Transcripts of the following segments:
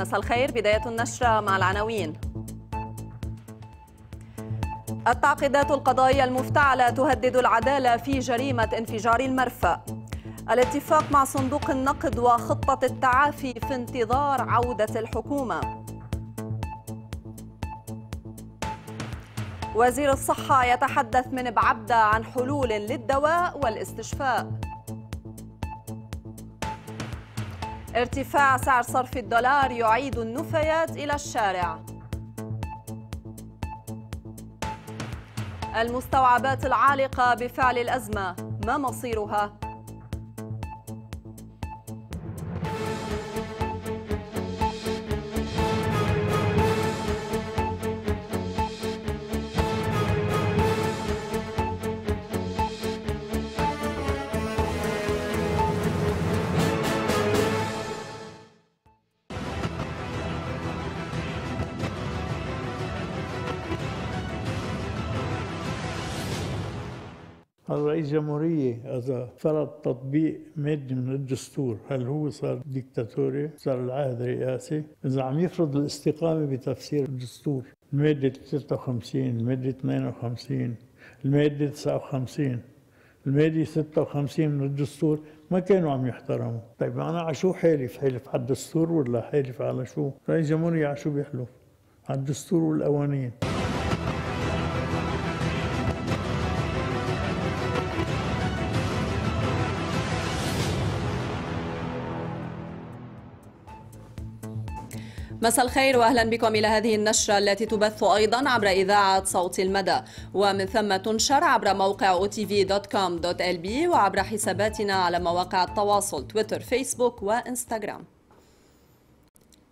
مساء الخير بداية النشرة مع العناوين التعقيدات القضائية المفتعلة تهدد العدالة في جريمة انفجار المرفأ الاتفاق مع صندوق النقد وخطة التعافي في انتظار عودة الحكومة وزير الصحة يتحدث من بعبدة عن حلول للدواء والاستشفاء ارتفاع سعر صرف الدولار يعيد النفايات إلى الشارع المستوعبات العالقة بفعل الأزمة ما مصيرها؟ الرئيس جمهورية إذا فرض تطبيق مادي من الدستور هل هو صار ديكتاتوري صار العهد رئاسي إذا عم يفرض الاستقامة بتفسير الدستور المادة 53 المادة 52 المادة 59 المادة 56 من الدستور ما كانوا عم يحترموا طيب أنا على شو حالف حالف على الدستور ولا حالف على شو رئيس جمهورية على شو بيحلف على الدستور والقوانين مساء الخير واهلا بكم الى هذه النشره التي تبث ايضا عبر اذاعه صوت المدى ومن ثم تنشر عبر موقع otv.com.lb وعبر حساباتنا على مواقع التواصل تويتر فيسبوك وانستغرام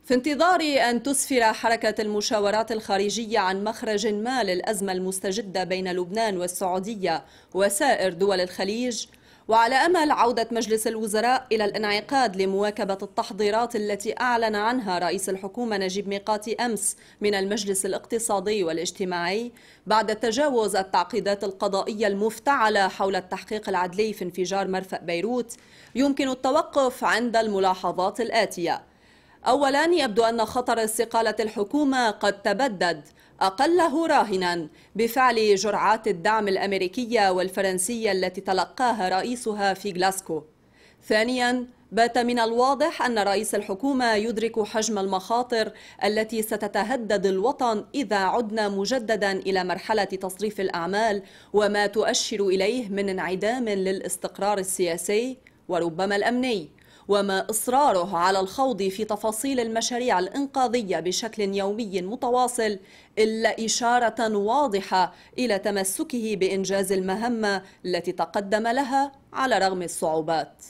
في انتظار أن تسفر حركة المشاورات الخارجية عن مخرج ما للأزمة المستجدة بين لبنان والسعودية وسائر دول الخليج وعلى أمل عودة مجلس الوزراء إلى الانعقاد لمواكبة التحضيرات التي أعلن عنها رئيس الحكومة نجيب ميقاتي أمس من المجلس الاقتصادي والاجتماعي بعد تجاوز التعقيدات القضائية المفتعلة حول التحقيق العدلي في انفجار مرفأ بيروت يمكن التوقف عند الملاحظات الآتية أولا يبدو أن خطر استقالة الحكومة قد تبدد أقله راهنا بفعل جرعات الدعم الأمريكية والفرنسية التي تلقاها رئيسها في غلاسكو ثانيا بات من الواضح أن رئيس الحكومة يدرك حجم المخاطر التي ستتهدد الوطن إذا عدنا مجددا إلى مرحلة تصريف الأعمال وما تؤشر إليه من انعدام للاستقرار السياسي وربما الأمني وما إصراره على الخوض في تفاصيل المشاريع الإنقاذية بشكل يومي متواصل إلا إشارة واضحة إلى تمسكه بإنجاز المهمة التي تقدم لها على رغم الصعوبات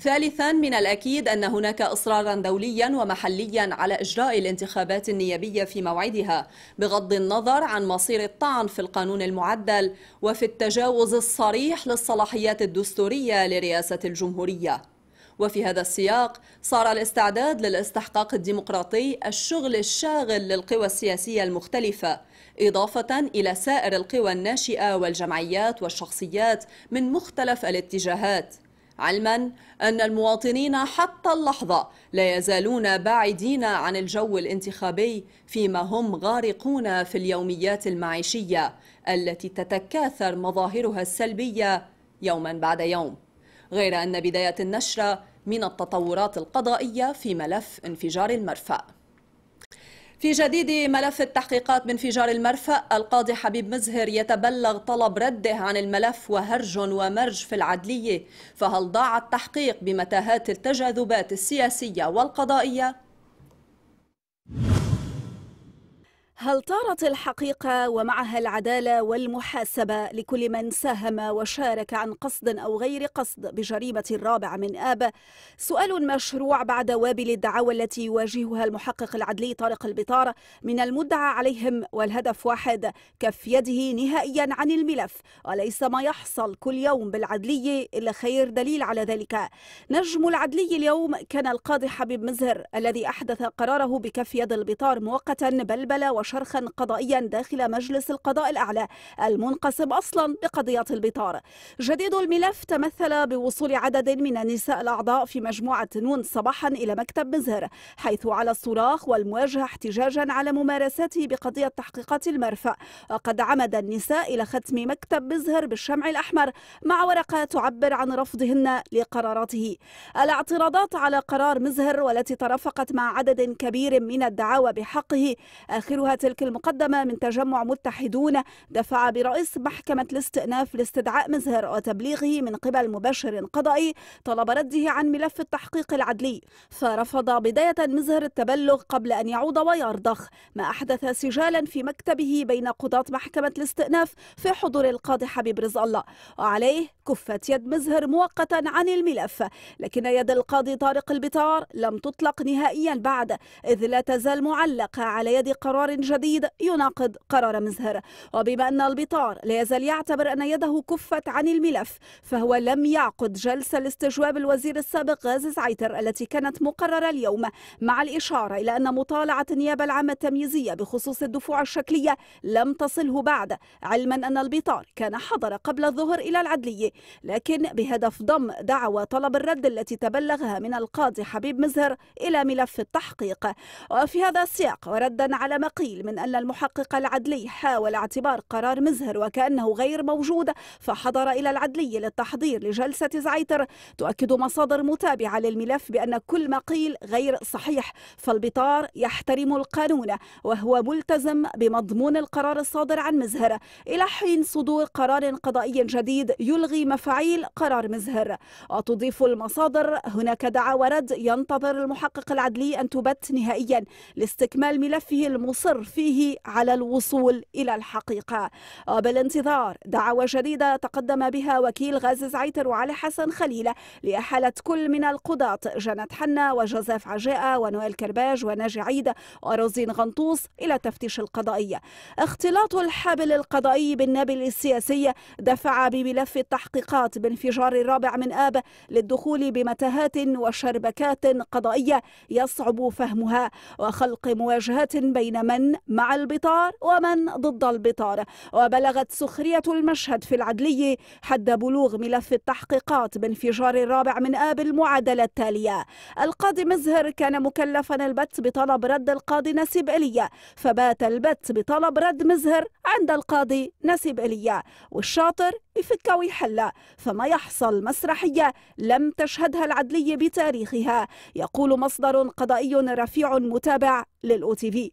ثالثا من الأكيد أن هناك إصرارا دوليا ومحليا على إجراء الانتخابات النيابية في موعدها بغض النظر عن مصير الطعن في القانون المعدل وفي التجاوز الصريح للصلاحيات الدستورية لرئاسة الجمهورية وفي هذا السياق صار الاستعداد للاستحقاق الديمقراطي الشغل الشاغل للقوى السياسية المختلفة إضافة إلى سائر القوى الناشئة والجمعيات والشخصيات من مختلف الاتجاهات علما أن المواطنين حتى اللحظة لا يزالون بعيدين عن الجو الانتخابي فيما هم غارقون في اليوميات المعيشية التي تتكاثر مظاهرها السلبية يوما بعد يوم غير أن بداية النشرة من التطورات القضائية في ملف انفجار المرفأ في جديد ملف التحقيقات بانفجار المرفأ القاضي حبيب مزهر يتبلغ طلب رده عن الملف وهرج ومرج في العدلية فهل ضاع التحقيق بمتاهات التجاذبات السياسية والقضائية؟ هل طارت الحقيقة ومعها العدالة والمحاسبة لكل من ساهم وشارك عن قصد أو غير قصد بجريمة الرابع من آب؟ سؤال مشروع بعد وابل الدعاوى التي يواجهها المحقق العدلي طارق البطار من المدعى عليهم والهدف واحد كف يده نهائيا عن الملف وليس ما يحصل كل يوم بالعدلي إلا خير دليل على ذلك نجم العدلي اليوم كان القاضي حبيب مزهر الذي أحدث قراره بكف يد البطار مؤقتا بلبلة شرخا قضائيا داخل مجلس القضاء الأعلى المنقسم أصلا بقضية البطار جديد الملف تمثل بوصول عدد من النساء الأعضاء في مجموعة نون صباحا إلى مكتب مزهر حيث على الصراخ والمواجهة احتجاجا على ممارساته بقضية تحقيقات المرفأ وقد عمد النساء إلى ختم مكتب مزهر بالشمع الأحمر مع ورقة تعبر عن رفضهن لقراراته الاعتراضات على قرار مزهر والتي ترافقت مع عدد كبير من الدعاوى بحقه آخرها تلك المقدمة من تجمع متحدون دفع برئيس محكمة الاستئناف لاستدعاء مزهر وتبليغه من قبل مباشر قضائي طلب رده عن ملف التحقيق العدلي فرفض بداية مزهر التبلغ قبل أن يعود ويرضخ ما أحدث سجالا في مكتبه بين قضاة محكمة الاستئناف في حضور القاضي حبيب رزق الله وعليه كفت يد مزهر مؤقتا عن الملف لكن يد القاضي طارق البطار لم تطلق نهائيا بعد إذ لا تزال معلقة على يد قرار جديد يناقض قرار مزهر وبما أن البطار لا يزال يعتبر أن يده كفت عن الملف فهو لم يعقد جلسة لاستجواب الوزير السابق غازي زعيتر التي كانت مقررة اليوم مع الإشارة إلى أن مطالعة النيابة العامة التمييزية بخصوص الدفوع الشكلية لم تصله بعد علما أن البطار كان حضر قبل الظهر إلى العدلية لكن بهدف ضم دعوى طلب الرد التي تبلغها من القاضي حبيب مزهر إلى ملف التحقيق وفي هذا السياق وردا على ما قيل القليل من أن المحقق العدلي حاول اعتبار قرار مزهر وكأنه غير موجود فحضر إلى العدلي للتحضير لجلسة زعيتر تؤكد مصادر متابعة للملف بأن كل ما قيل غير صحيح فالبطار يحترم القانون وهو ملتزم بمضمون القرار الصادر عن مزهر إلى حين صدور قرار قضائي جديد يلغي مفعيل قرار مزهر وتضيف المصادر هناك دعا ورد ينتظر المحقق العدلي أن تبت نهائيا لاستكمال ملفه المصر فيه على الوصول إلى الحقيقة آه، بالانتظار دعوة جديدة تقدم بها وكيل غازي زعيتر وعلي حسن خليل لإحالة كل من القضاة جنت حنا وجوزيف عجاء ونويل كرباج وناجي عيد وروزين غنطوس إلى التفتيش القضائي اختلاط الحبل القضائي بالنابل السياسي دفع بملف التحقيقات بانفجار الرابع من آب للدخول بمتاهات وشربكات قضائية يصعب فهمها وخلق مواجهات بين من مع البطار ومن ضد البطار وبلغت سخرية المشهد في العدلي حد بلوغ ملف التحقيقات بانفجار الرابع من آب المعادلة التالية القاضي مزهر كان مكلفا البت بطلب رد القاضي نسيب إلية فبات البت بطلب رد مزهر عند القاضي نسيب إليا والشاطر يفك ويحلها فما يحصل مسرحية لم تشهدها العدلية بتاريخها يقول مصدر قضائي رفيع متابع للأو تي في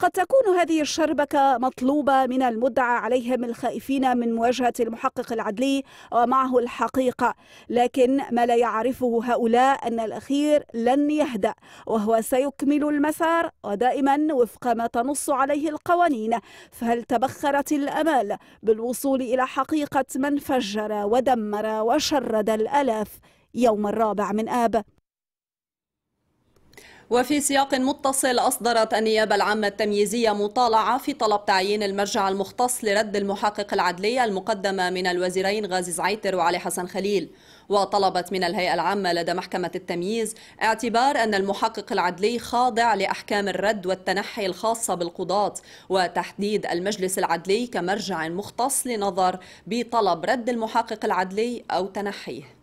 قد تكون هذه الشربكة مطلوبة من المدعى عليهم الخائفين من مواجهة المحقق العدلي ومعه الحقيقة لكن ما لا يعرفه هؤلاء أن الأخير لن يهدأ وهو سيكمل المسار ودائما وفق ما تنص عليه القوانين فهل تبخ تأخرت الأمال بالوصول إلى حقيقة من فجر ودمر وشرد الألاف يوم الرابع من آب وفي سياق متصل أصدرت النيابة العامة التمييزية مطالعة في طلب تعيين المرجع المختص لرد المحقق العدلي المقدمة من الوزيرين غازي زعيتر وعلي حسن خليل وطلبت من الهيئة العامة لدى محكمة التمييز اعتبار أن المحقق العدلي خاضع لأحكام الرد والتنحي الخاصة بالقضاة وتحديد المجلس العدلي كمرجع مختص لنظر بطلب رد المحقق العدلي أو تنحيه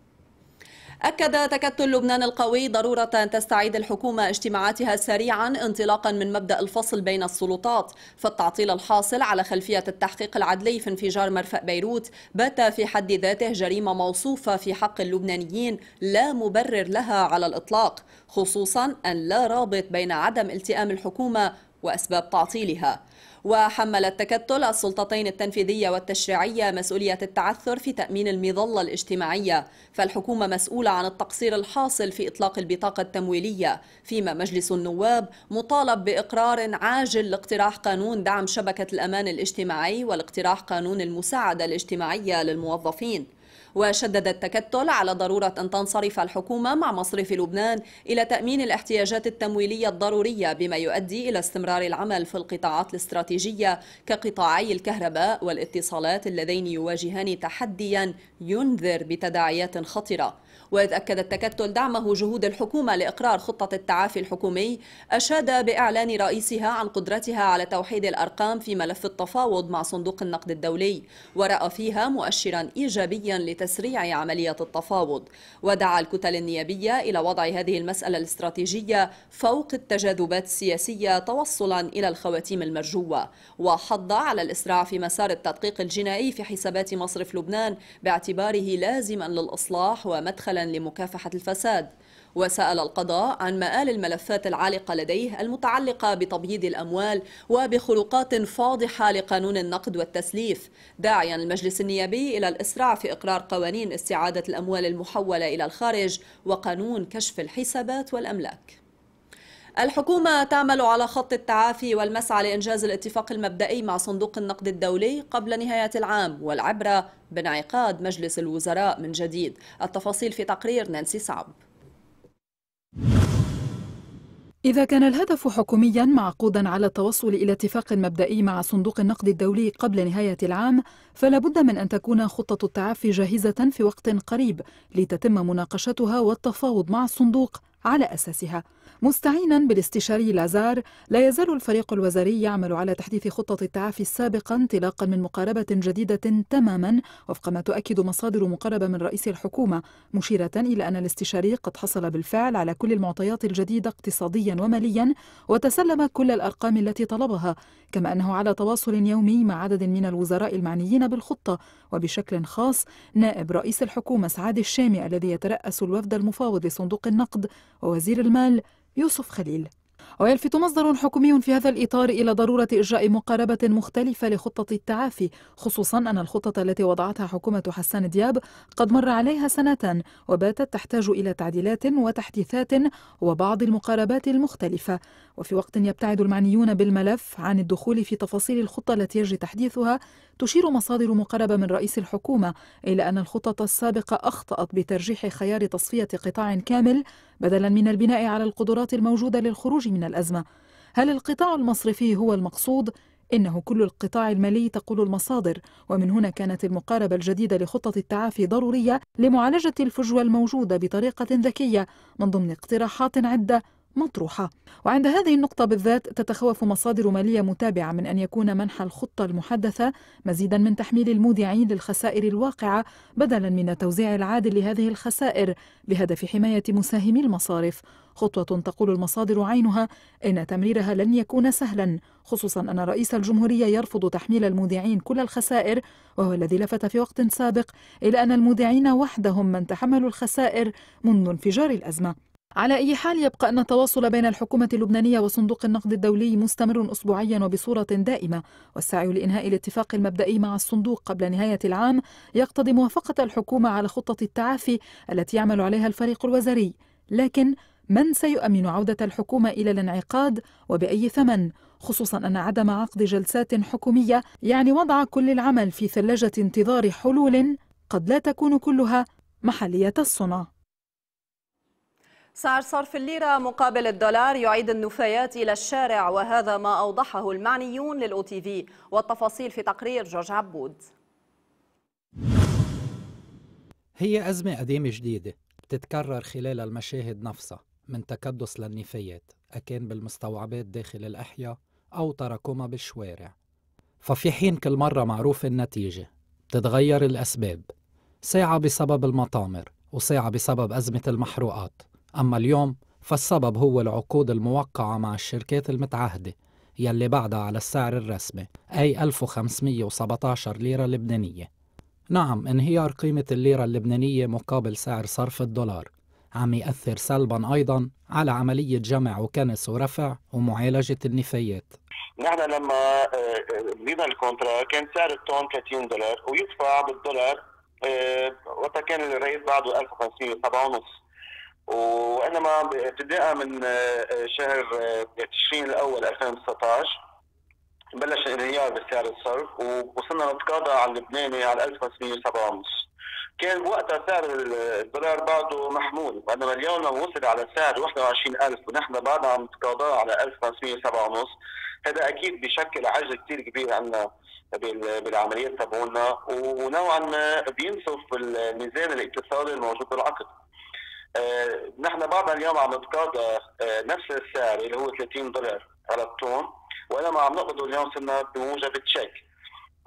أكد تكتل لبنان القوي ضرورة أن تستعيد الحكومة اجتماعاتها سريعا انطلاقا من مبدأ الفصل بين السلطات فالتعطيل الحاصل على خلفية التحقيق العدلي في انفجار مرفأ بيروت بات في حد ذاته جريمة موصوفة في حق اللبنانيين لا مبرر لها على الإطلاق خصوصا أن لا رابط بين عدم التئام الحكومة وأسباب تعطيلها وحمل التكتل السلطتين التنفيذية والتشريعية مسؤولية التعثر في تأمين المظلة الاجتماعية فالحكومة مسؤولة عن التقصير الحاصل في إطلاق البطاقة التمويلية فيما مجلس النواب مطالب بإقرار عاجل لاقتراح قانون دعم شبكة الأمان الاجتماعي والاقتراح قانون المساعدة الاجتماعية للموظفين وشدد التكتل على ضرورة أن تنصرف الحكومة مع مصرف لبنان إلى تأمين الاحتياجات التمويلية الضرورية بما يؤدي إلى استمرار العمل في القطاعات الاستراتيجية كقطاعي الكهرباء والاتصالات اللذين يواجهان تحديا ينذر بتداعيات خطرة وإذ أكد التكتل دعمه جهود الحكومة لإقرار خطة التعافي الحكومي أشاد بإعلان رئيسها عن قدرتها على توحيد الأرقام في ملف التفاوض مع صندوق النقد الدولي ورأى فيها مؤشرا إيجابيا لتسريع عملية التفاوض ودعا الكتل النيابية إلى وضع هذه المسألة الاستراتيجية فوق التجاذبات السياسية توصلا إلى الخواتيم المرجوة وحض على الإسراع في مسار التدقيق الجنائي في حسابات مصرف لبنان باعتباره لازما للإصلاح ومدخلا لمكافحة الفساد وسأل القضاء عن مآل الملفات العالقة لديه المتعلقة بتبييض الأموال وبخروقات فاضحة لقانون النقد والتسليف داعيا المجلس النيابي إلى الإسراع في إقرار قوانين استعادة الأموال المحولة إلى الخارج وقانون كشف الحسابات والأملاك الحكومة تعمل على خط التعافي والمسعى لإنجاز الاتفاق المبدئي مع صندوق النقد الدولي قبل نهاية العام والعبرة بانعقاد مجلس الوزراء من جديد التفاصيل في تقرير نانسي صعب إذا كان الهدف حكوميا معقودا على التوصل إلى اتفاق مبدئي مع صندوق النقد الدولي قبل نهاية العام فلا بد من أن تكون خطة التعافي جاهزة في وقت قريب لتتم مناقشتها والتفاوض مع الصندوق على أساسها مستعينا بالاستشاري لازار لا يزال الفريق الوزاري يعمل على تحديث خطة التعافي السابقة انطلاقا من مقاربة جديدة تماما وفق ما تؤكد مصادر مقربة من رئيس الحكومة مشيرة إلى أن الاستشاري قد حصل بالفعل على كل المعطيات الجديدة اقتصاديا وماليا وتسلم كل الأرقام التي طلبها كما أنه على تواصل يومي مع عدد من الوزراء المعنيين بالخطة وبشكل خاص نائب رئيس الحكومة سعاد الشامي الذي يترأس الوفد المفاوض لصندوق النقد ووزير المال يوسف خليل ويلفت مصدر حكومي في هذا الإطار إلى ضرورة إجراء مقاربة مختلفة لخطة التعافي خصوصا أن الخطة التي وضعتها حكومة حسان دياب قد مر عليها سنة وباتت تحتاج إلى تعديلات وتحديثات وبعض المقاربات المختلفة وفي وقت يبتعد المعنيون بالملف عن الدخول في تفاصيل الخطة التي يجري تحديثها تشير مصادر مقربة من رئيس الحكومة إلى أن الخطة السابقة أخطأت بترجيح خيار تصفية قطاع كامل بدلا من البناء على القدرات الموجودة للخروج من الأزمة هل القطاع المصرفي هو المقصود؟ إنه كل القطاع المالي تقول المصادر ومن هنا كانت المقاربة الجديدة لخطة التعافي ضرورية لمعالجة الفجوة الموجودة بطريقة ذكية من ضمن اقتراحات عدة مطروحة وعند هذه النقطة بالذات تتخوف مصادر مالية متابعة من أن يكون منح الخطة المحدثة مزيدا من تحميل المودعين للخسائر الواقعة بدلا من التوزيع العادل لهذه الخسائر بهدف حماية مساهمي المصارف خطوة تقول المصادر عينها إن تمريرها لن يكون سهلا خصوصا أن رئيس الجمهورية يرفض تحميل المودعين كل الخسائر وهو الذي لفت في وقت سابق إلى أن المودعين وحدهم من تحملوا الخسائر منذ انفجار الأزمة على أي حال يبقى أن التواصل بين الحكومة اللبنانية وصندوق النقد الدولي مستمر أسبوعيا وبصورة دائمة والسعي لإنهاء الاتفاق المبدئي مع الصندوق قبل نهاية العام يقتضي موافقة الحكومة على خطة التعافي التي يعمل عليها الفريق الوزاري لكن من سيؤمن عودة الحكومة إلى الانعقاد وبأي ثمن؟ خصوصا أن عدم عقد جلسات حكومية يعني وضع كل العمل في ثلاجة انتظار حلول قد لا تكون كلها محلية الصنع سعر صرف الليرة مقابل الدولار يعيد النفايات إلى الشارع وهذا ما أوضحه المعنيون للأو تي في والتفاصيل في تقرير جورج عبود هي أزمة قديمة جديدة بتتكرر خلال المشاهد نفسها من تكدس للنفايات أكان بالمستوعبات داخل الأحياء أو تراكمها بالشوارع ففي حين كل مرة معروف النتيجة بتتغير الأسباب ساعة بسبب المطامر وساعة بسبب أزمة المحروقات أما اليوم فالسبب هو العقود الموقعة مع الشركات المتعهدة يلي بعدها على السعر الرسمي أي 1517 ليرة لبنانية نعم انهيار قيمة الليرة اللبنانية مقابل سعر صرف الدولار عم يأثر سلبا أيضا على عملية جمع وكنس ورفع ومعالجة النفايات نحن لما لينا آه، آه، الكونترا كان سعر التون 30 دولار ويدفع بالدولار آه، وقتها كان الريت بعده 1507 ونص وانما ابتداء من آه، شهر تشرين آه، الاول 2019 بلش الانهيار بسعر الصرف ووصلنا نتقاضى على اللبناني على 1507 ونص كان وقتها سعر الدولار بعده محمول وانما اليوم لما وصل على سعر 21000 ونحن بعدنا عم نتقاضاه على 1507 ونص هذا اكيد بشكل عجز كثير كبير عندنا بالعمليات تبعونا ونوعا ما بينصف الميزان الاقتصادي الموجود بالعقد آه، نحن بعض اليوم عم نتقاضى آه، نفس السعر اللي هو 30 دولار على الطن وانما عم نقبضه اليوم صرنا بموجب تشيك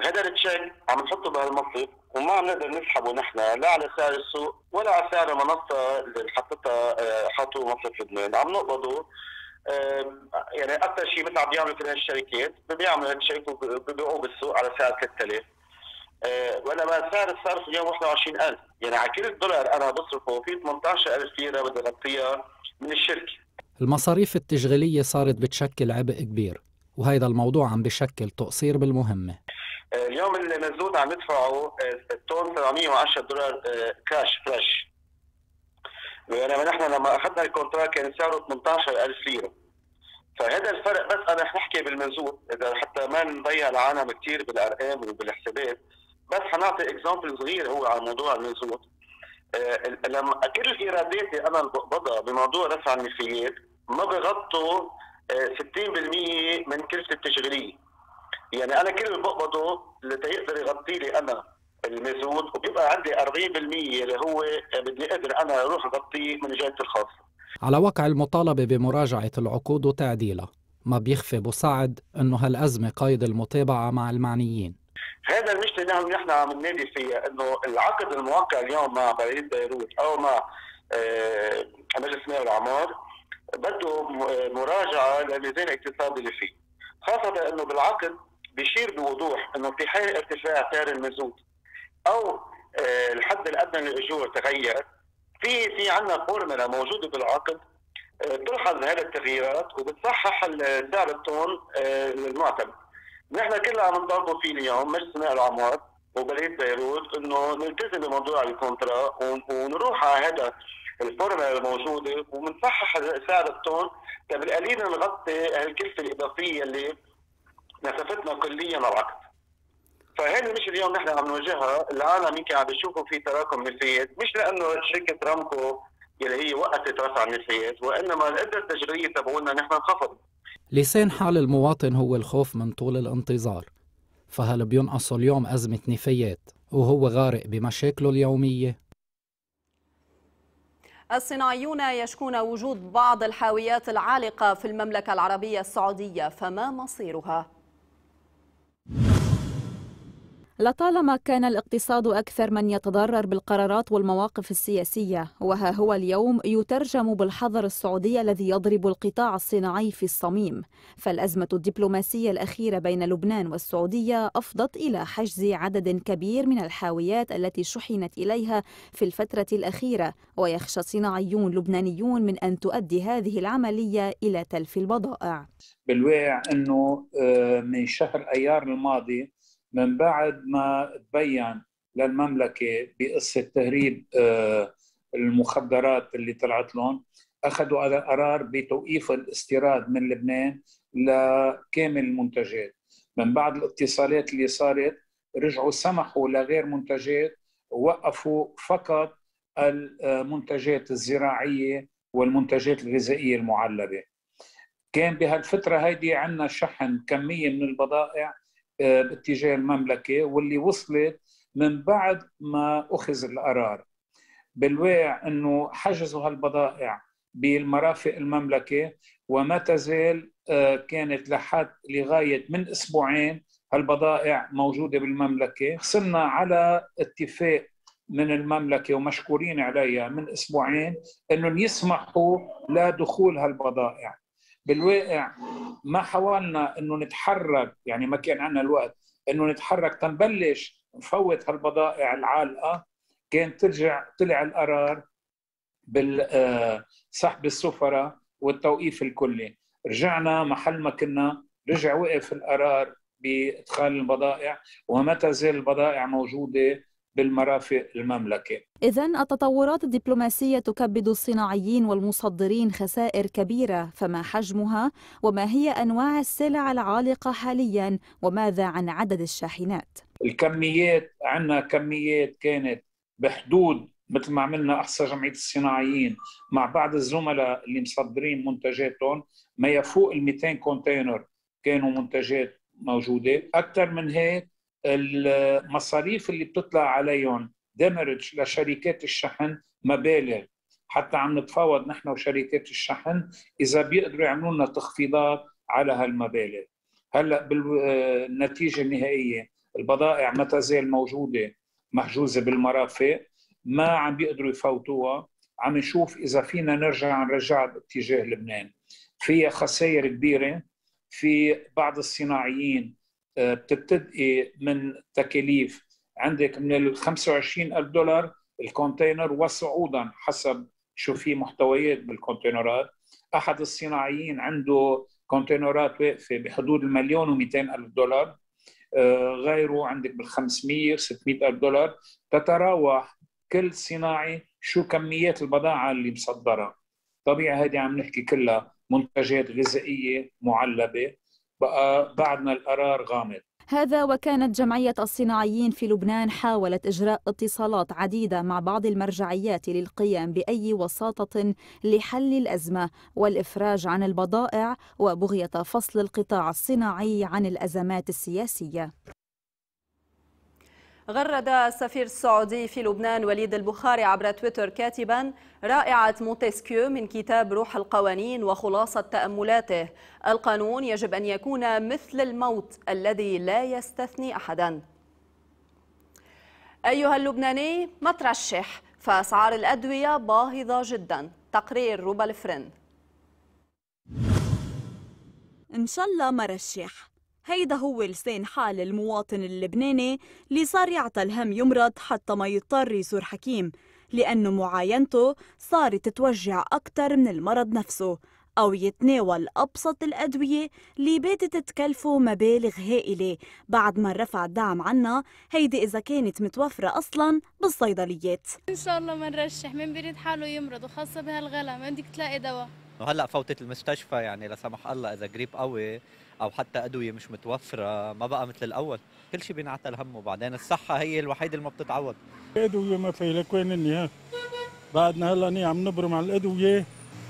هذا التشيك عم نحطه بهالمصرف وما عم نقدر نسحبه نحن لا على سعر السوق ولا على سعر المنصه اللي حطتها آه، حطوا مصرف لبنان عم نقبضه يعني اكثر شيء مثل عم بيعملوا كل هالشركات بيعملوا هالشيك وبيبيعوه بالسوق على سعر 3000 ولما سعر الصرف اليوم 21000 يعني على كل دولار انا بصرفه في 18000 ليره بدي اغطيها من الشركه المصاريف التشغيليه صارت بتشكل عبء كبير وهذا الموضوع عم بشكل تقصير بالمهمه آه، اليوم المزود عم يدفعه آه، التون 710 دولار كاش فلاش ولما نحن لما اخذنا الكونترا كان سعره 18000 ليره فهذا الفرق بس انا نحكي بالمنزول اذا حتى ما نضيع العالم كثير بالارقام وبالحسابات بس حنعطي اكزامبل صغير هو على موضوع آه، النزول لما كل ايراداتي اللي انا بقبضها بموضوع رفع النفايات ما بغطوا 60% آه، من كلفه التشغيليه يعني انا كل اللي بقبضه لتقدر يغطي لي انا المازوت وبيبقى عندي 40% اللي هو بدي اقدر انا اروح اغطيه من جهتي الخاصه على واقع المطالبة بمراجعة العقود وتعديلها ما بيخفي بسعد أنه هالأزمة قيد المتابعة مع المعنيين هذا المشكله نحن نحن عم ننادي فيها انه العقد الموقع اليوم مع بلديه بيروت او مع آه، مجلس مياه والعمار بده آه، مراجعه للميزان الاقتصادي اللي فيه خاصه انه بالعقد بيشير بوضوح انه في حال ارتفاع سعر المازوت او آه، الحد الادنى للاجور تغير في في عندنا فورمولا موجوده بالعقد بتلحظ هذه التغييرات وبتصحح سعر الطن المعتمد نحن كل عم نطالبوا في اليوم مش سماء العمار وبلديه بيروت انه نلتزم بموضوع الكونترا ونروح على هذا الفورمه الموجوده وبنصحح سعر الطن طب نغطي الكلفه الاضافيه اللي نسفتنا كليا العقد فهذه مش اليوم نحن عم نواجهها العالم يمكن عم بيشوفوا في تراكم نفايات مش لانه شركه رامكو اللي هي وقفت رفع النفايات وانما القدره التجاريه تبعولنا نحن انخفضت لسان حال المواطن هو الخوف من طول الانتظار فهل بينقصوا اليوم أزمة نفايات وهو غارق بمشاكله اليومية؟ الصناعيون يشكون وجود بعض الحاويات العالقة في المملكة العربية السعودية فما مصيرها؟ لطالما كان الاقتصاد أكثر من يتضرر بالقرارات والمواقف السياسية وها هو اليوم يترجم بالحظر السعودي الذي يضرب القطاع الصناعي في الصميم فالأزمة الدبلوماسية الأخيرة بين لبنان والسعودية أفضت إلى حجز عدد كبير من الحاويات التي شحنت إليها في الفترة الأخيرة ويخشى صناعيون لبنانيون من أن تؤدي هذه العملية إلى تلف البضائع بالواقع أنه آه، من شهر أيار الماضي من بعد ما تبين للمملكه بقصه تهريب آه، المخدرات اللي طلعت لهم اخذوا قرار بتوقيف الاستيراد من لبنان لكامل المنتجات من بعد الاتصالات اللي صارت رجعوا سمحوا لغير منتجات وقفوا فقط المنتجات الزراعيه والمنتجات الغذائيه المعلبه كان بهالفتره هيدي عندنا شحن كميه من البضائع آه، باتجاه المملكه واللي وصلت من بعد ما اخذ القرار بالواقع انه حجزوا هالبضائع بالمرافق المملكه وما تزال آه، كانت لحد لغايه من اسبوعين هالبضائع موجوده بالمملكه حصلنا على اتفاق من المملكه ومشكورين عليها من اسبوعين انهم يسمحوا لدخول هالبضائع بالواقع ما حاولنا انه نتحرك يعني ما كان عندنا الوقت انه نتحرك تنبلش نفوت هالبضائع العالقه كان ترجع طلع القرار بالسحب آه، السفراء والتوقيف الكلي رجعنا محل ما كنا رجع وقف القرار بادخال البضائع وما تزال البضائع موجوده بالمرافق المملكة إذا التطورات الدبلوماسية تكبد الصناعيين والمصدرين خسائر كبيرة فما حجمها وما هي أنواع السلع العالقة حاليا وماذا عن عدد الشاحنات الكميات عندنا كميات كانت بحدود مثل ما عملنا احصى جمعيه الصناعيين مع بعض الزملاء اللي مصدرين منتجاتهم ما يفوق ال 200 كونتينر كانوا منتجات موجوده اكثر من هيك المصاريف اللي بتطلع عليهم دمرج لشركات الشحن مبالغ حتى عم نتفاوض نحن وشركات الشحن اذا بيقدروا يعملوا لنا تخفيضات على هالمبالغ هلا بالنتيجه النهائيه البضائع ما تزال موجوده محجوزه بالمرافق ما عم بيقدروا يفوتوها عم نشوف اذا فينا نرجع نرجعها باتجاه لبنان فيها خسائر كبيره في بعض الصناعيين بتبتدئي من تكاليف عندك من ال 25 ألف دولار الكونتينر وصعودا حسب شو في محتويات بالكونتينرات أحد الصناعيين عنده كونتينرات واقفة بحدود المليون و ألف دولار آه، غيره عندك بال 500 600 ألف دولار تتراوح كل صناعي شو كميات البضاعة اللي مصدرها طبيعي هذه عم نحكي كلها منتجات غذائية معلبة بقى بعدنا القرار غامض هذا وكانت جمعية الصناعيين في لبنان حاولت إجراء اتصالات عديدة مع بعض المرجعيات للقيام بأي وساطة لحل الأزمة والإفراج عن البضائع وبغية فصل القطاع الصناعي عن الأزمات السياسية غرد السفير السعودي في لبنان وليد البخاري عبر تويتر كاتبا رائعة موتسكيو من كتاب روح القوانين وخلاصة تأملاته القانون يجب أن يكون مثل الموت الذي لا يستثني أحدا أيها اللبناني ما ترشح فأسعار الأدوية باهظة جدا تقرير روبا الفرن إن شاء الله ما رشح هيدا هو لسان حال المواطن اللبناني اللي صار يعطى الهم يمرض حتى ما يضطر يزور حكيم لأنه معاينته صارت توجع أكثر من المرض نفسه أو يتناول أبسط الأدوية اللي باتت تكلفه مبالغ هائلة بعد ما رفع الدعم عنا هيدي إذا كانت متوفرة أصلا بالصيدليات إن شاء الله ما نرشح من بيريد حاله يمرض وخاصة بهالغلا ما بدك تلاقي دواء وهلا فوتت المستشفى يعني لا سمح الله إذا قريب قوي او حتى ادويه مش متوفره ما بقى مثل الاول كل شيء بينعتل همه بعدين الصحه هي الوحيده اللي ما بتتعوض ادويه ما في لك وين النهايه بعدنا هلا عم نبرم على الادويه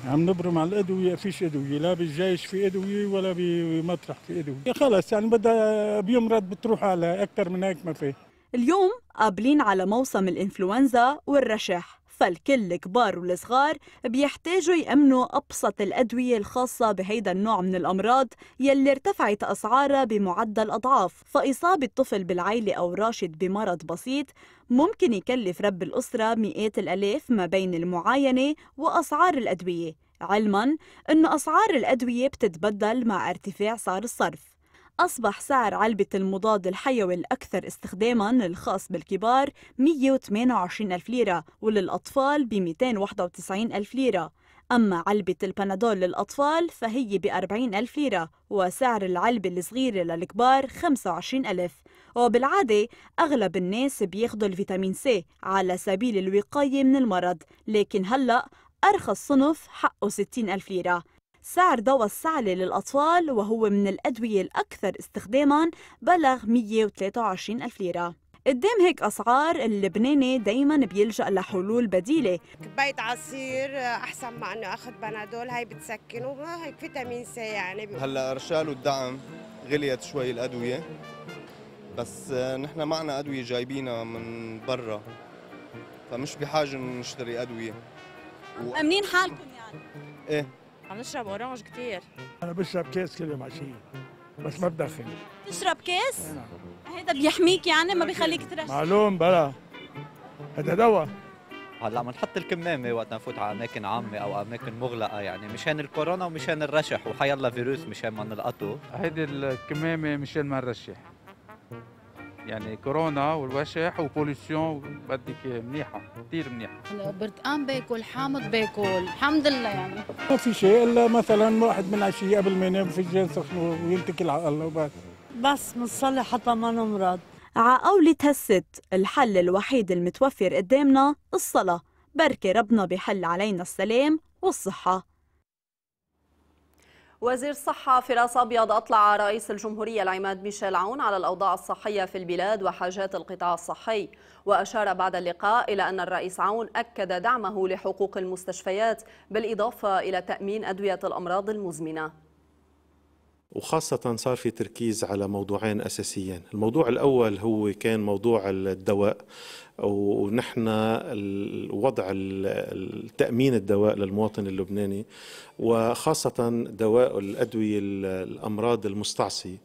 عم نبرم على الادويه فيش ادويه لا بالجيش في ادويه ولا بمطرح في ادويه خلص يعني بدها بيمرض بتروح على اكثر من هيك ما في اليوم قابلين على موسم الانفلونزا والرشح فالكل كبار والصغار بيحتاجوا يأمنوا أبسط الأدوية الخاصة بهيدا النوع من الأمراض يلي ارتفعت أسعارها بمعدل أضعاف فإصابة طفل بالعيلة أو راشد بمرض بسيط ممكن يكلف رب الأسرة مئات الألاف ما بين المعاينة وأسعار الأدوية علما أن أسعار الأدوية بتتبدل مع ارتفاع سعر الصرف أصبح سعر علبة المضاد الحيوي الأكثر استخداماً الخاص بالكبار 128 ألف ليرة وللأطفال ب 291 ألف ليرة أما علبة البنادول للأطفال فهي ب 40 ألف ليرة وسعر العلبة الصغيرة للكبار 25 ألف وبالعادة أغلب الناس بياخدوا الفيتامين سي على سبيل الوقاية من المرض لكن هلأ أرخص صنف حقه 60 ألف ليرة سعر دواء السعلة للأطفال وهو من الأدوية الأكثر استخداما بلغ 123 ألف ليرة قدام هيك أسعار اللبناني دايما بيلجأ لحلول بديلة كباية عصير أحسن ما أنه أخذ بنادول هاي بتسكن وهيك فيتامين سي يعني هلأ رشال والدعم غليت شوي الأدوية بس نحن معنا أدوية جايبينها من برا فمش بحاجة نشتري أدوية و... أمنين حالكم يعني إيه عم نشرب اورانج كثير انا بشرب كاس كل يوم عشيه بس ما بدخن بتشرب كاس؟ هيدا هذا إيه، بيحميك يعني ما بيخليك ترش معلوم بلا هذا دواء هلا عم نحط الكمامه وقت نفوت على اماكن عامه او اماكن مغلقه يعني مشان الكورونا ومشان الرشح وحيالله فيروس مشان ما نلقطه هيدي الكمامه مشان ما نرشح يعني كورونا والوشح وبوليسيون بدك منيحه كثير منيحه برتقان باكل حامض باكل الحمد لله يعني ما في شيء الا مثلا واحد من عشيه قبل ما ينام في الجين ويتكل على العقل وبس بس بنصلي حتى ما نمرض ع قولة هالست الحل الوحيد المتوفر قدامنا الصلاة بركي ربنا بحل علينا السلام والصحة وزير الصحة فراس أبيض أطلع رئيس الجمهورية العماد ميشيل عون على الأوضاع الصحية في البلاد وحاجات القطاع الصحي وأشار بعد اللقاء إلى أن الرئيس عون أكد دعمه لحقوق المستشفيات بالإضافة إلى تأمين أدوية الأمراض المزمنة وخاصة صار في تركيز على موضوعين أساسيين الموضوع الأول هو كان موضوع الدواء ونحن وضع تأمين الدواء للمواطن اللبناني وخاصة دواء الأدوية الأمراض المستعصية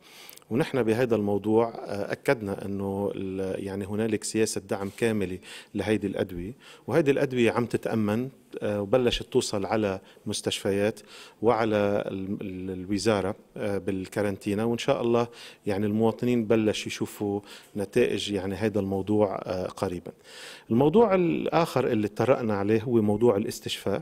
ونحن بهذا الموضوع آه، اكدنا انه يعني هنالك سياسه دعم كامله لهيدي الادويه وهيدي الادويه عم تتامن آه، وبلشت توصل على مستشفيات وعلى الوزارة آه، بالكارنتينا وإن شاء الله يعني المواطنين بلش يشوفوا نتائج يعني هذا الموضوع قريبا الموضوع الآخر اللي تطرقنا عليه هو موضوع الاستشفاء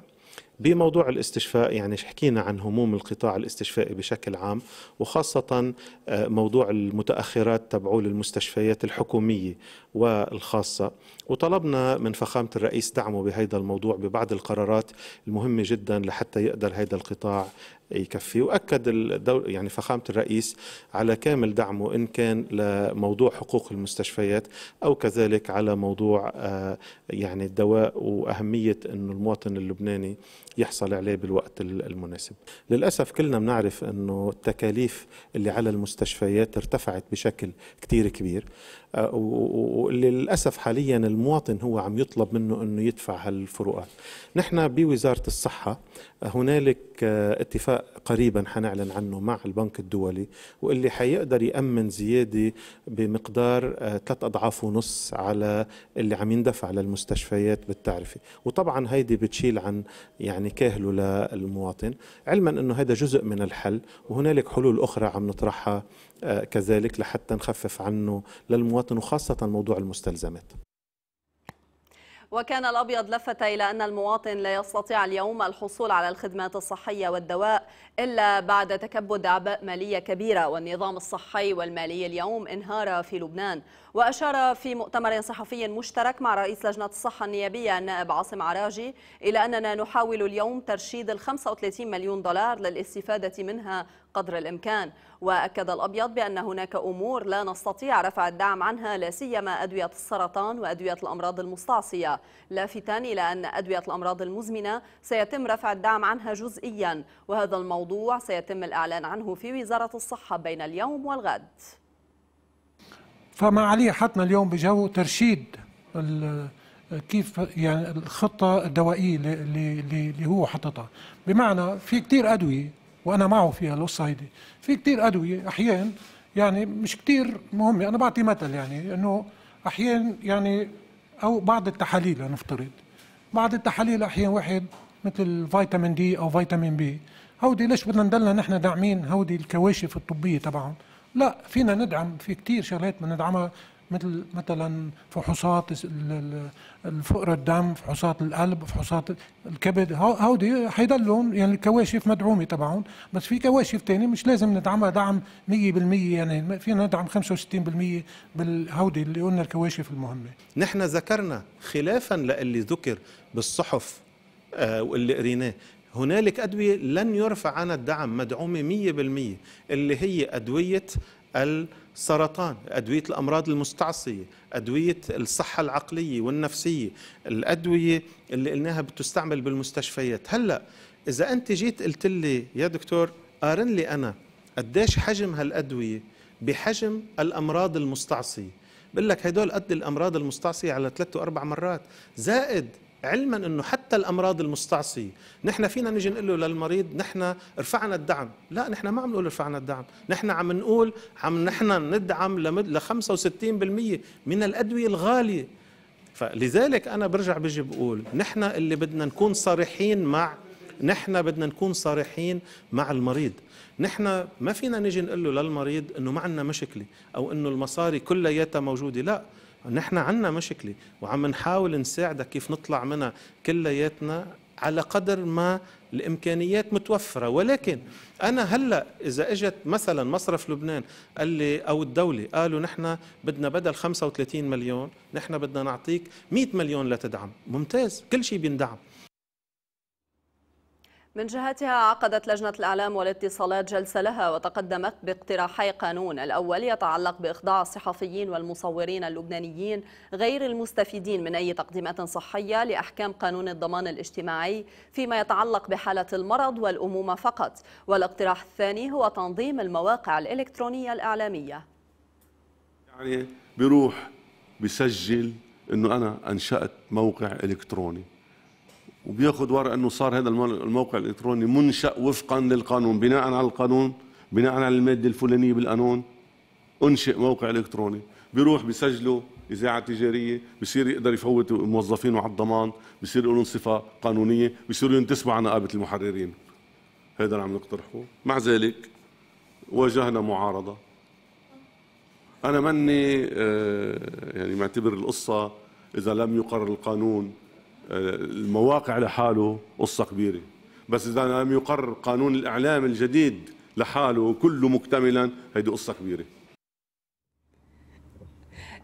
بموضوع الاستشفاء يعني حكينا عن هموم القطاع الاستشفائي بشكل عام وخاصة آه، موضوع المتأخرات تبعه للمستشفيات الحكومية والخاصة وطلبنا من فخامة الرئيس دعمه بهذا الموضوع ببعض القرارات المهمة جدا لحتى يقدر هذا القطاع يكفي واكد الدول يعني فخامه الرئيس على كامل دعمه ان كان لموضوع حقوق المستشفيات او كذلك على موضوع آه، يعني الدواء واهميه انه المواطن اللبناني يحصل عليه بالوقت المناسب للأسف كلنا بنعرف أنه التكاليف اللي على المستشفيات ارتفعت بشكل كتير كبير آه، وللأسف حاليا المواطن هو عم يطلب منه أنه يدفع هالفروقات نحن بوزارة الصحة آه، هنالك آه، اتفاق قريبا حنعلن عنه مع البنك الدولي واللي حيقدر يأمن زيادة بمقدار ثلاث أضعاف ونص على اللي عم يندفع للمستشفيات بالتعرفة وطبعا هيدي بتشيل عن يعني يعني كاهله للمواطن علما أنه هذا جزء من الحل وهنالك حلول أخرى عم نطرحها آه، كذلك لحتى نخفف عنه للمواطن وخاصة موضوع المستلزمات وكان الأبيض لفت إلى أن المواطن لا يستطيع اليوم الحصول على الخدمات الصحية والدواء إلا بعد تكبد أعباء مالية كبيرة والنظام الصحي والمالي اليوم انهار في لبنان وأشار في مؤتمر صحفي مشترك مع رئيس لجنة الصحة النيابية النائب عاصم عراجي إلى أننا نحاول اليوم ترشيد ال 35 مليون دولار للاستفادة منها قدر الإمكان وأكد الأبيض بأن هناك أمور لا نستطيع رفع الدعم عنها لا سيما أدوية السرطان وأدوية الأمراض المستعصية لافتا إلى أن أدوية الأمراض المزمنة سيتم رفع الدعم عنها جزئيا وهذا الموضوع سيتم الإعلان عنه في وزارة الصحة بين اليوم والغد فما عليه حطنا اليوم بجو ترشيد كيف يعني الخطة الدوائية اللي, اللي هو حطتها بمعنى في كثير أدوية وانا معه فيها القصه هيدي في كثير ادويه احيان يعني مش كثير مهمه انا بعطي مثل يعني انه احيان يعني او بعض التحاليل لنفترض بعض التحاليل احيان واحد مثل فيتامين دي او فيتامين بي هودي ليش بدنا نضلنا نحن داعمين هودي الكواشف الطبيه تبعهم لا فينا ندعم في كثير شغلات بدنا ندعمها مثل مثلا فحوصات الفقر الدم فحوصات القلب فحوصات الكبد هودي حيضلهم يعني الكواشف مدعومه تبعهم بس في كواشف ثانيه مش لازم ندعمها دعم 100% يعني فينا ندعم 65% بالهودي اللي قلنا الكواشف المهمه نحن ذكرنا خلافا للي ذكر بالصحف آه، واللي قريناه هنالك أدوية لن يرفع عنها الدعم مدعومة 100% اللي هي أدوية السرطان أدوية الأمراض المستعصية أدوية الصحة العقلية والنفسية الأدوية اللي قلناها بتستعمل بالمستشفيات هلأ إذا أنت جيت قلت لي يا دكتور قارن لي أنا قديش حجم هالأدوية بحجم الأمراض المستعصية بقول لك هدول قد الأمراض المستعصية على ثلاث وأربع مرات زائد علما انه حتى الامراض المستعصيه نحن فينا نجي نقول له للمريض نحن رفعنا الدعم لا نحن ما عم نقول رفعنا الدعم نحن عم نقول عم نحن ندعم ل 65% من الادويه الغاليه فلذلك انا برجع بجي بقول نحن اللي بدنا نكون صريحين مع نحن بدنا نكون صريحين مع المريض نحن ما فينا نجي نقول له للمريض انه ما عندنا مشكله او انه المصاري كلياتها موجوده لا نحن عنا مشكلة وعم نحاول نساعدك كيف نطلع منها كلياتنا على قدر ما الامكانيات متوفره ولكن انا هلا اذا اجت مثلا مصرف لبنان قال لي او الدوله قالوا نحن بدنا بدل 35 مليون نحن بدنا نعطيك 100 مليون لتدعم ممتاز كل شيء بيندعم من جهتها عقدت لجنة الإعلام والاتصالات جلسة لها وتقدمت باقتراحي قانون الأول يتعلق بإخضاع الصحفيين والمصورين اللبنانيين غير المستفيدين من أي تقديمات صحية لأحكام قانون الضمان الاجتماعي فيما يتعلق بحالة المرض والأمومة فقط والاقتراح الثاني هو تنظيم المواقع الإلكترونية الإعلامية يعني بروح بسجل أنه أنا أنشأت موقع إلكتروني وبياخذ ورقه انه صار هذا الموقع الالكتروني منشا وفقا للقانون بناء على القانون بناء على الماده الفلانيه بالقانون انشئ موقع الكتروني بيروح بيسجله اذاعه تجاريه بصير يقدر يفوت موظفينه على الضمان بصير لهم صفه قانونيه بصيروا ينتسبوا على نقابه المحررين هذا اللي عم نقترحه مع ذلك واجهنا معارضه انا مني آه، يعني معتبر القصه اذا لم يقر القانون المواقع لحاله قصة كبيرة بس إذا لم يقرر قانون الإعلام الجديد لحاله كله مكتملا هيدي قصة كبيرة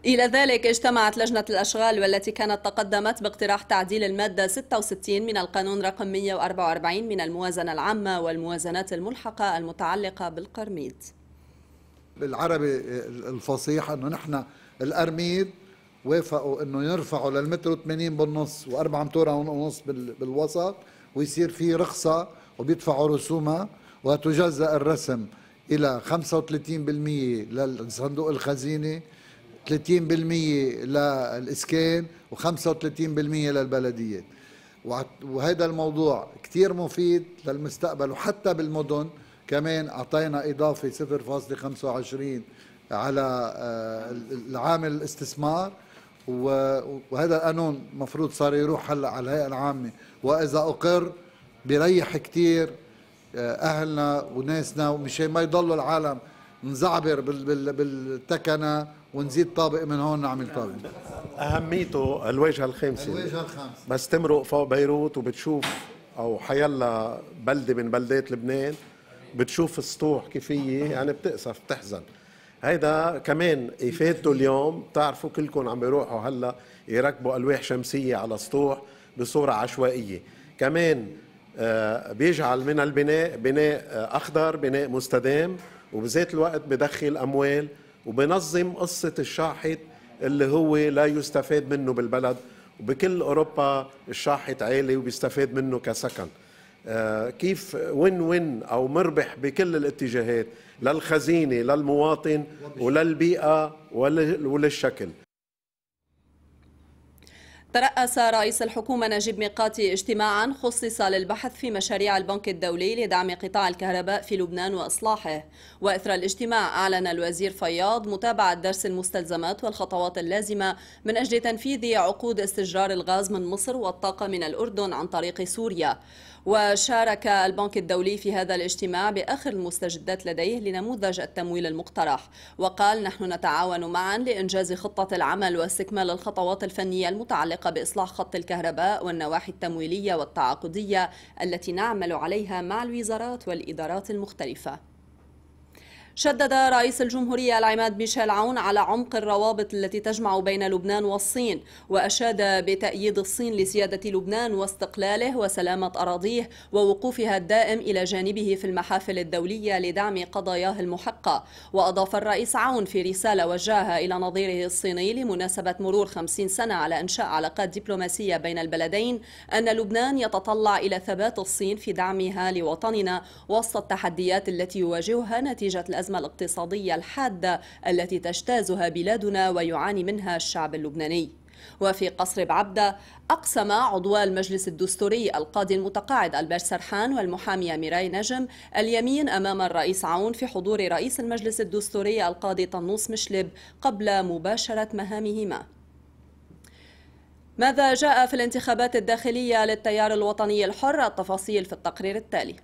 إلى ذلك اجتمعت لجنة الأشغال والتي كانت تقدمت باقتراح تعديل المادة 66 من القانون رقم 144 من الموازنة العامة والموازنات الملحقة المتعلقة بالقرميد بالعربي الفصيح أنه نحن القرميد وافقوا انه يرفعوا للمتر 80 بالنص واربع متر ونص بالوسط ويصير في رخصه وبيدفعوا رسومها وتجزا الرسم الى 35% للصندوق الخزينه 30% للاسكان و35% للبلديات وهذا الموضوع كثير مفيد للمستقبل وحتى بالمدن كمان اعطينا اضافه 0.25 على آه، العامل الاستثمار وهذا القانون مفروض صار يروح هلا على الهيئه العامه واذا اقر بيريح كثير آه، اهلنا وناسنا ومشان ما يضلوا العالم نزعبر بالتكنه ونزيد طابق من هون نعمل طابق اهميته الواجهه الخامسه الواجهه الخامسه بس تمرق فوق بيروت وبتشوف او حيلا بلده من بلدات لبنان بتشوف السطوح كيف هي يعني بتقسف بتحزن هيدا كمان افادته اليوم بتعرفوا كلكم عم بيروحوا هلا يركبوا الواح شمسيه على سطوح بصوره عشوائيه كمان آه، بيجعل من البناء بناء آه، اخضر بناء مستدام وبذات الوقت بدخل اموال وبنظم قصه الشاحط اللي هو لا يستفاد منه بالبلد وبكل اوروبا الشاحط عالي وبيستفاد منه كسكن آه، كيف وين وين او مربح بكل الاتجاهات للخزينة للمواطن وللبيئة وللشكل ترأس رئيس الحكومة نجيب ميقاتي اجتماعا خصص للبحث في مشاريع البنك الدولي لدعم قطاع الكهرباء في لبنان وإصلاحه وإثر الاجتماع أعلن الوزير فياض متابعة درس المستلزمات والخطوات اللازمة من أجل تنفيذ عقود استجرار الغاز من مصر والطاقة من الأردن عن طريق سوريا وشارك البنك الدولي في هذا الاجتماع بآخر المستجدات لديه لنموذج التمويل المقترح وقال نحن نتعاون معا لإنجاز خطة العمل واستكمال الخطوات الفنية المتعلقة بإصلاح خط الكهرباء والنواحي التمويلية والتعاقدية التي نعمل عليها مع الوزارات والإدارات المختلفة شدد رئيس الجمهورية العماد ميشيل عون على عمق الروابط التي تجمع بين لبنان والصين وأشاد بتأييد الصين لسيادة لبنان واستقلاله وسلامة أراضيه ووقوفها الدائم إلى جانبه في المحافل الدولية لدعم قضاياه المحقة وأضاف الرئيس عون في رسالة وجهها إلى نظيره الصيني لمناسبة مرور 50 سنة على إنشاء علاقات دبلوماسية بين البلدين أن لبنان يتطلع إلى ثبات الصين في دعمها لوطننا وسط التحديات التي يواجهها نتيجة الأزمة الأزمة الاقتصادية الحادة التي تجتازها بلادنا ويعاني منها الشعب اللبناني وفي قصر بعبدة أقسم عضو المجلس الدستوري القاضي المتقاعد ألبير سرحان والمحامية ميراي نجم اليمين أمام الرئيس عون في حضور رئيس المجلس الدستوري القاضي طنوس مشلب قبل مباشرة مهامهما ماذا جاء في الانتخابات الداخلية للتيار الوطني الحر التفاصيل في التقرير التالي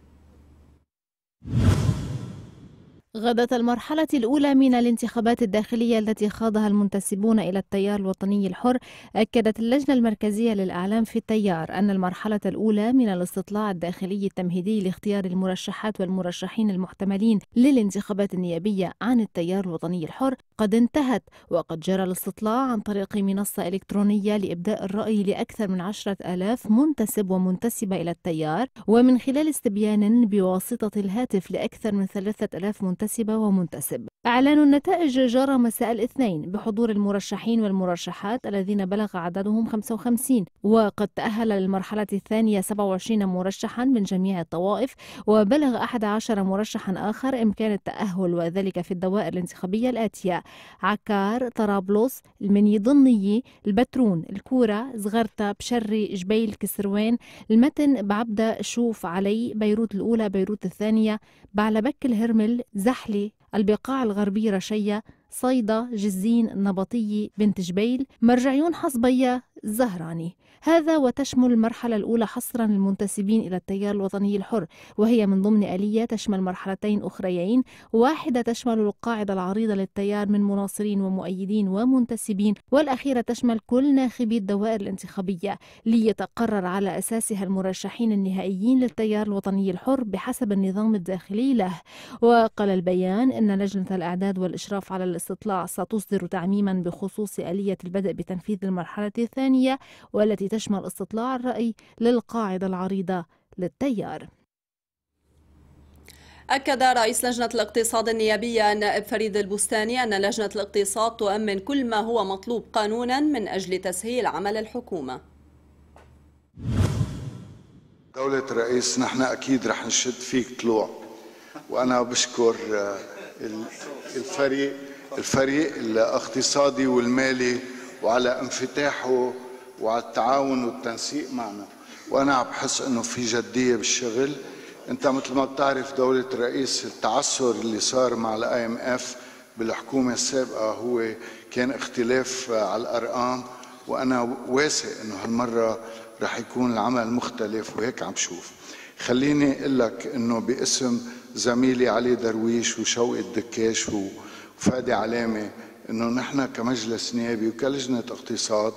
غدت المرحلة الأولى من الانتخابات الداخلية التي خاضها المنتسبون إلى التيار الوطني الحر أكدت اللجنة المركزية للإعلام في التيار أن المرحلة الأولى من الاستطلاع الداخلي التمهيدي لاختيار المرشحات والمرشحين المحتملين للانتخابات النيابية عن التيار الوطني الحر قد انتهت وقد جرى الاستطلاع عن طريق منصة إلكترونية لإبداء الرأي لأكثر من عشرة آلاف منتسب ومنتسبة إلى التيار ومن خلال استبيان بواسطة الهاتف لأكثر من ثلاثة آلاف منتسب منتسبة ومنتسب إعلان النتائج جرى مساء الاثنين بحضور المرشحين والمرشحات الذين بلغ عددهم 55 وقد تأهل للمرحلة الثانية 27 مرشحا من جميع الطوائف وبلغ 11 مرشحا آخر إمكان التأهل وذلك في الدوائر الانتخابية الآتية عكار طرابلس المني ضني، البترون الكورة زغرتا بشري جبيل كسروان المتن بعبدة شوف علي بيروت الأولى بيروت الثانية بعلبك الهرمل زع زحل البقاع الغربي رشية صيدا جزين نبطية بنت جبيل مرجعيون حصبية زهراني هذا وتشمل المرحلة الأولى حصرا المنتسبين إلى التيار الوطني الحر وهي من ضمن آلية تشمل مرحلتين أخريين واحدة تشمل القاعدة العريضة للتيار من مناصرين ومؤيدين ومنتسبين والأخيرة تشمل كل ناخبي الدوائر الانتخابية ليتقرر على أساسها المرشحين النهائيين للتيار الوطني الحر بحسب النظام الداخلي له وقال البيان أن لجنة الإعداد والإشراف على الاستطلاع ستصدر تعميما بخصوص آلية البدء بتنفيذ المرحلة الثانية والتي تشمل استطلاع الرأي للقاعدة العريضة للتيار أكد رئيس لجنة الاقتصاد النيابية النائب فريد البستاني أن لجنة الاقتصاد تؤمن كل ما هو مطلوب قانونا من أجل تسهيل عمل الحكومة دولة رئيس نحن أكيد رح نشد فيك طلوع وأنا بشكر آه، الفريق الفريق الاقتصادي والمالي وعلى انفتاحه وعلى التعاون والتنسيق معنا وانا عم بحس انه في جديه بالشغل انت مثل ما بتعرف دوله رئيس التعثر اللي صار مع الاي ام اف بالحكومه السابقه هو كان اختلاف على الارقام وانا واثق انه هالمره رح يكون العمل مختلف وهيك عم شوف خليني اقول لك انه باسم زميلي علي درويش وشوقي الدكاش و فادي علامة انه نحن كمجلس نيابي وكلجنة اقتصاد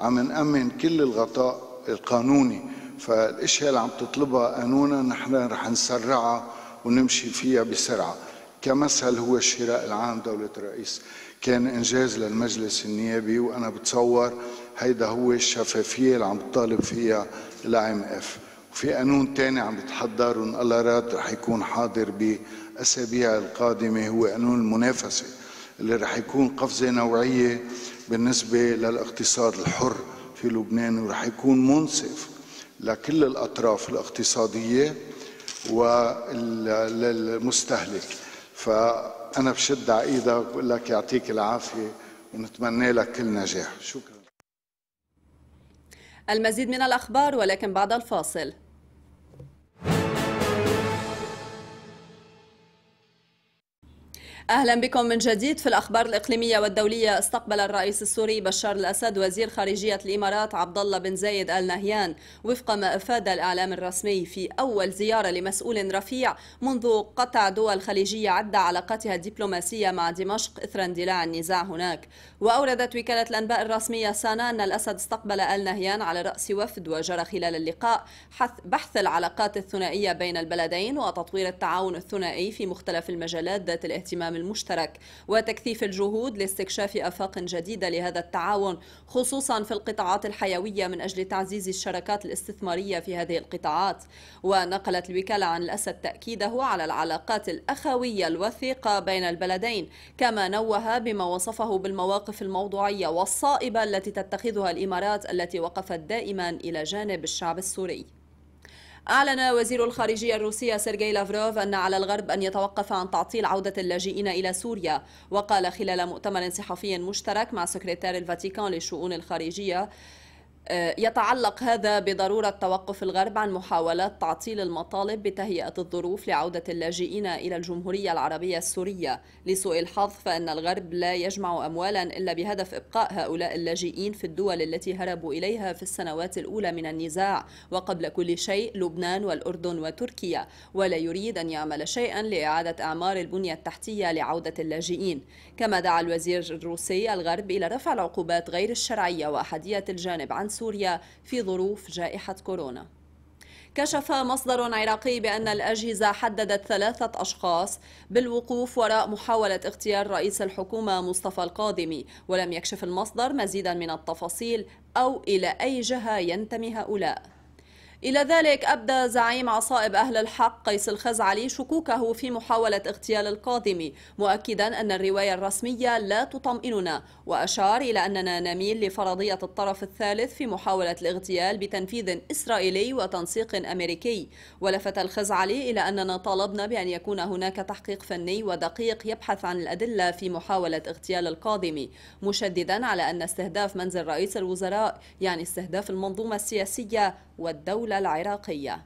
عم نأمن كل الغطاء القانوني فالاشياء اللي عم تطلبها قانونا نحن رح نسرعها ونمشي فيها بسرعة كمثل هو الشراء العام دولة الرئيس كان إنجاز للمجلس النيابي وأنا بتصور هيدا هو الشفافية اللي عم تطالب فيها الاي ام اف وفي قانون تاني عم بتحضر وإن الله راد رح يكون حاضر ب الأسابيع القادمة هو قانون المنافسة اللي رح يكون قفزة نوعية بالنسبة للاقتصاد الحر في لبنان ورح يكون منصف لكل الأطراف الاقتصادية وللمستهلك فأنا بشد على إيدك بقول لك يعطيك العافية ونتمنى لك كل نجاح شكرا المزيد من الأخبار ولكن بعد الفاصل أهلا بكم من جديد في الأخبار الإقليمية والدولية استقبل الرئيس السوري بشار الأسد وزير خارجية الإمارات عبد الله بن زايد آل نهيان وفق ما أفاد الإعلام الرسمي في أول زيارة لمسؤول رفيع منذ قطع دول خليجية عدة علاقاتها الدبلوماسية مع دمشق إثر اندلاع النزاع هناك وأوردت وكالة الأنباء الرسمية سانا أن الأسد استقبل آل نهيان على رأس وفد وجرى خلال اللقاء بحث العلاقات الثنائية بين البلدين وتطوير التعاون الثنائي في مختلف المجالات ذات الاهتمام العام المشترك وتكثيف الجهود لاستكشاف آفاق جديدة لهذا التعاون خصوصا في القطاعات الحيوية من أجل تعزيز الشراكات الاستثمارية في هذه القطاعات ونقلت الوكالة عن الأسد تأكيده على العلاقات الأخوية الوثيقة بين البلدين كما نوه بما وصفه بالمواقف الموضوعية والصائبة التي تتخذها الإمارات التي وقفت دائما إلى جانب الشعب السوري أعلن وزير الخارجية الروسية سيرجي لافروف أن على الغرب أن يتوقف عن تعطيل عودة اللاجئين إلى سوريا وقال خلال مؤتمر صحفي مشترك مع سكرتير الفاتيكان للشؤون الخارجية آه، يتعلق هذا بضرورة توقف الغرب عن محاولات تعطيل المطالب بتهيئة الظروف لعودة اللاجئين إلى الجمهورية العربية السورية لسوء الحظ فإن الغرب لا يجمع أموالا إلا بهدف إبقاء هؤلاء اللاجئين في الدول التي هربوا إليها في السنوات الأولى من النزاع وقبل كل شيء لبنان والأردن وتركيا ولا يريد أن يعمل شيئا لإعادة أعمار البنية التحتية لعودة اللاجئين كما دعا الوزير الروسي الغرب إلى رفع العقوبات غير الشرعية وأحدية الجانب عن سوريا في ظروف جائحة كورونا كشف مصدر عراقي بأن الأجهزة حددت ثلاثة أشخاص بالوقوف وراء محاولة اغتيال رئيس الحكومة مصطفى القادمي ولم يكشف المصدر مزيدا من التفاصيل أو إلى أي جهة ينتمي هؤلاء إلى ذلك أبدى زعيم عصائب أهل الحق قيس الخزعلي شكوكه في محاولة اغتيال القادم مؤكدا أن الرواية الرسمية لا تطمئننا وأشار إلى أننا نميل لفرضية الطرف الثالث في محاولة الاغتيال بتنفيذ إسرائيلي وتنسيق أمريكي ولفت الخزعلي إلى أننا طالبنا بأن يكون هناك تحقيق فني ودقيق يبحث عن الأدلة في محاولة اغتيال القادم مشددا على أن استهداف منزل رئيس الوزراء يعني استهداف المنظومة السياسية والدولة العراقية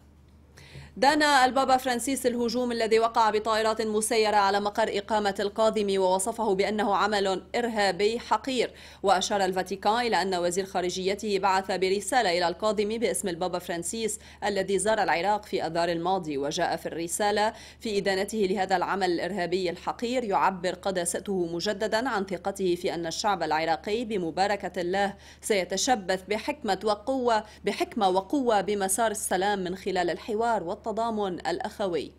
دان البابا فرانسيس الهجوم الذي وقع بطائرات مسيرة على مقر إقامة القادم ووصفه بأنه عمل إرهابي حقير وأشار الفاتيكان إلى أن وزير خارجيته بعث برسالة إلى القادم باسم البابا فرانسيس الذي زار العراق في أذار الماضي وجاء في الرسالة في إدانته لهذا العمل الإرهابي الحقير يعبر قداسته مجددا عن ثقته في أن الشعب العراقي بمباركة الله سيتشبث بحكمة وقوة بحكمة وقوة بمسار السلام من خلال الحوار والتطبيق التضامن الأخوي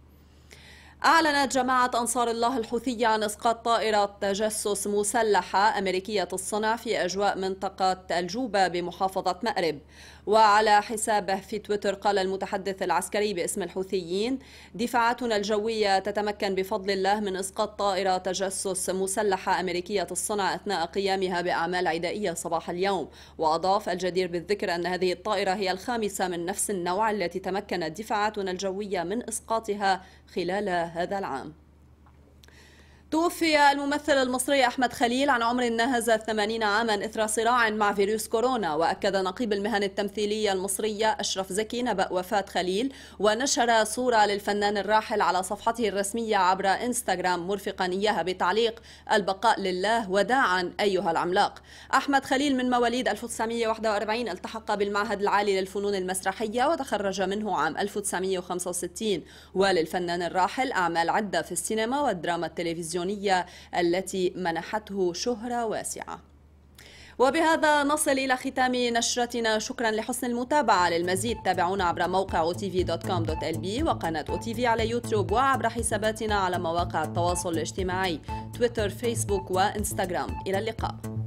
أعلنت جماعة أنصار الله الحوثية عن إسقاط طائرة تجسس مسلحة أمريكية الصنع في أجواء منطقة الجوبة بمحافظة مأرب وعلى حسابه في تويتر قال المتحدث العسكري باسم الحوثيين دفاعاتنا الجوية تتمكن بفضل الله من إسقاط طائرة تجسس مسلحة أمريكية الصنع أثناء قيامها بأعمال عدائية صباح اليوم وأضاف الجدير بالذكر أن هذه الطائرة هي الخامسة من نفس النوع التي تمكنت دفاعاتنا الجوية من إسقاطها خلال هذا العام توفي الممثل المصري أحمد خليل عن عمر ناهز 80 عاما إثر صراع مع فيروس كورونا وأكد نقيب المهن التمثيلية المصرية أشرف زكي نبأ وفاة خليل ونشر صورة للفنان الراحل على صفحته الرسمية عبر إنستغرام مرفقا إياها بتعليق البقاء لله وداعا أيها العملاق أحمد خليل من مواليد 1941 التحق بالمعهد العالي للفنون المسرحية وتخرج منه عام 1965 وللفنان الراحل أعمال عدة في السينما والدراما التلفزيونية التلفزيونية التي منحته شهرة واسعة وبهذا نصل إلى ختام نشرتنا شكرا لحسن المتابعة للمزيد تابعونا عبر موقع otv.com.lb وقناة otv على يوتيوب وعبر حساباتنا على مواقع التواصل الاجتماعي تويتر فيسبوك وإنستغرام إلى اللقاء